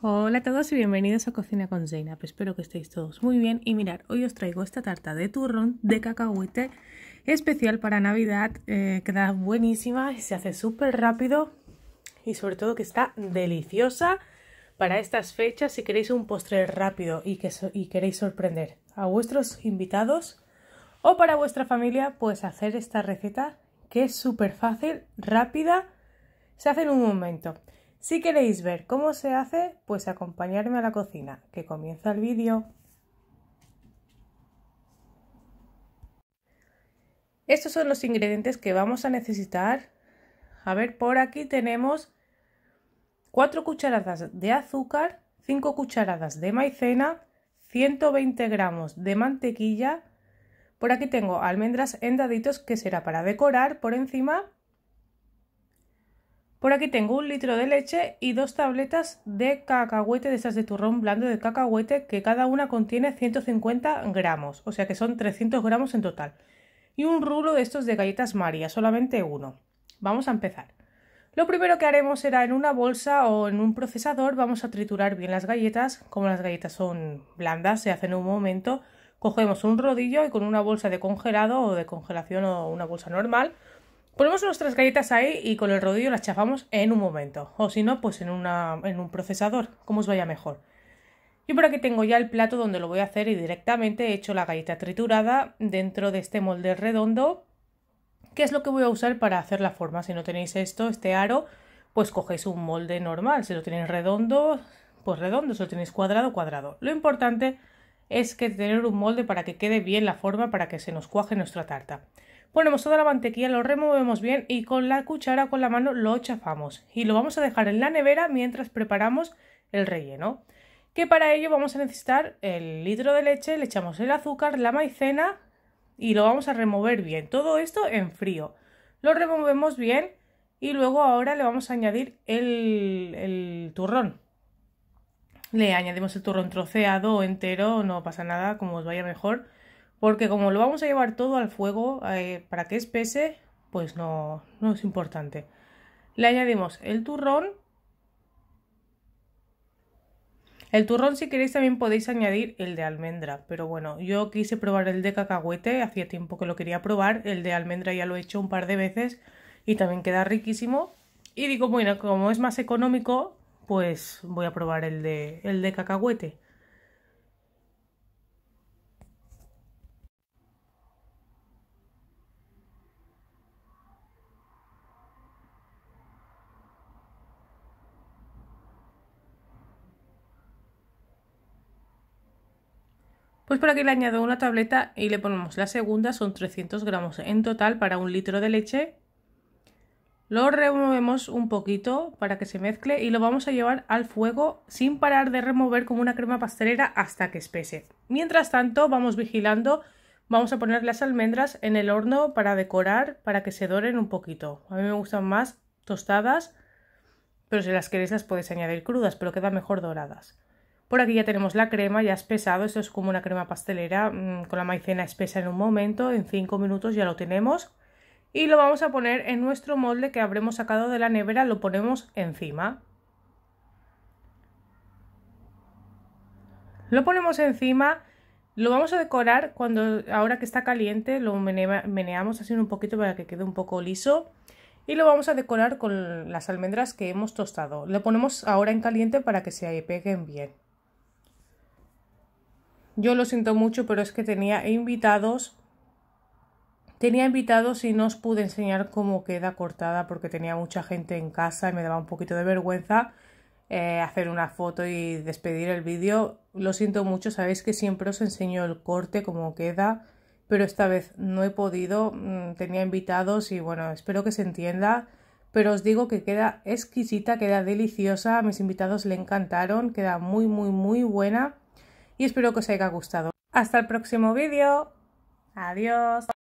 Hola a todos y bienvenidos a Cocina con Zaina. Pues espero que estéis todos muy bien. Y mirad, hoy os traigo esta tarta de turrón de cacahuete especial para Navidad. Eh, queda buenísima, Y se hace súper rápido y sobre todo que está deliciosa para estas fechas si queréis un postre rápido y, que y queréis sorprender a vuestros invitados o para vuestra familia, pues hacer esta receta que es súper fácil, rápida, se hace en un momento. Si queréis ver cómo se hace, pues acompañarme a la cocina, que comienza el vídeo. Estos son los ingredientes que vamos a necesitar. A ver, por aquí tenemos 4 cucharadas de azúcar, 5 cucharadas de maicena, 120 gramos de mantequilla. Por aquí tengo almendras en daditos que será para decorar por encima por aquí tengo un litro de leche y dos tabletas de cacahuete, de esas de turrón blando de cacahuete, que cada una contiene 150 gramos, o sea que son 300 gramos en total. Y un rulo de estos de galletas María, solamente uno. Vamos a empezar. Lo primero que haremos será en una bolsa o en un procesador vamos a triturar bien las galletas, como las galletas son blandas, se hacen en un momento, cogemos un rodillo y con una bolsa de congelado o de congelación o una bolsa normal Ponemos nuestras galletas ahí y con el rodillo las chafamos en un momento. O si no, pues en, en un procesador, como os vaya mejor. Y por aquí tengo ya el plato donde lo voy a hacer y directamente he hecho la galleta triturada dentro de este molde redondo, que es lo que voy a usar para hacer la forma. Si no tenéis esto, este aro, pues cogéis un molde normal. Si lo tenéis redondo, pues redondo. Si lo tenéis cuadrado, cuadrado. Lo importante es que tener un molde para que quede bien la forma, para que se nos cuaje nuestra tarta. Ponemos toda la mantequilla, lo removemos bien y con la cuchara con la mano lo chafamos. Y lo vamos a dejar en la nevera mientras preparamos el relleno. Que para ello vamos a necesitar el litro de leche, le echamos el azúcar, la maicena y lo vamos a remover bien. Todo esto en frío. Lo removemos bien y luego ahora le vamos a añadir el, el turrón. Le añadimos el turrón troceado entero, no pasa nada, como os vaya mejor porque como lo vamos a llevar todo al fuego eh, para que espese, pues no, no es importante. Le añadimos el turrón. El turrón si queréis también podéis añadir el de almendra, pero bueno, yo quise probar el de cacahuete, hacía tiempo que lo quería probar, el de almendra ya lo he hecho un par de veces y también queda riquísimo. Y digo, bueno, como es más económico, pues voy a probar el de, el de cacahuete. Pues por aquí le añado una tableta y le ponemos la segunda, son 300 gramos en total para un litro de leche. Lo removemos un poquito para que se mezcle y lo vamos a llevar al fuego sin parar de remover como una crema pastelera hasta que espese. Mientras tanto vamos vigilando, vamos a poner las almendras en el horno para decorar, para que se doren un poquito. A mí me gustan más tostadas, pero si las queréis las podéis añadir crudas, pero quedan mejor doradas. Por aquí ya tenemos la crema, ya espesado, esto es como una crema pastelera mm, con la maicena espesa en un momento, en 5 minutos ya lo tenemos. Y lo vamos a poner en nuestro molde que habremos sacado de la nevera, lo ponemos encima. Lo ponemos encima, lo vamos a decorar cuando ahora que está caliente, lo meneamos así un poquito para que quede un poco liso. Y lo vamos a decorar con las almendras que hemos tostado. Lo ponemos ahora en caliente para que se peguen bien. Yo lo siento mucho, pero es que tenía invitados. Tenía invitados y no os pude enseñar cómo queda cortada porque tenía mucha gente en casa y me daba un poquito de vergüenza eh, hacer una foto y despedir el vídeo. Lo siento mucho, sabéis que siempre os enseño el corte, cómo queda, pero esta vez no he podido. Mm, tenía invitados y bueno, espero que se entienda pero os digo que queda exquisita, queda deliciosa, a mis invitados le encantaron, queda muy, muy, muy buena y espero que os haya gustado. Hasta el próximo vídeo. Adiós.